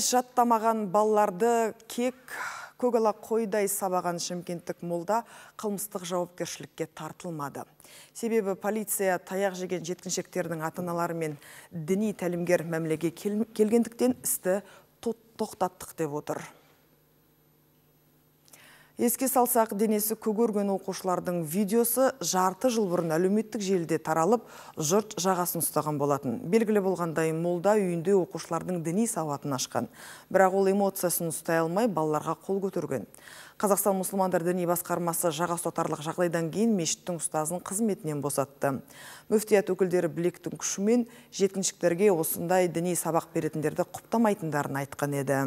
жаттамаған балларды кек көгіла қойдай сабаған шымкенттік молда қылмыстық жауапкершілікке тартылмады себебі полиция таяқ жеген жеткіншектердің ата мен діни тәлімгер мәмілеге келгендіктен істі тоқтаттық деп отыр Еске салсақ, денесі көгерген оқушылардың видеосы жарты жыл бұрын әлеуметтік желіде таралып, жұрт жағасын ұстаған болатын. Белгілі болғандай, молда үйінде оқушылардың діни сауатын ашқан. Бірақ ол эмоциясын ұстай алмай, балаларға қол көтерген. Қазақстан мұсылмандар діни басқармасы жаға отарлық жағдайдан кейін мешіттің ұстазын қызметінен босатты. Мүфтият өкілдері білектің күшімен жеткіншектерге осындай діни сабақ беретіндерді құптамайтындарын айтқан еді.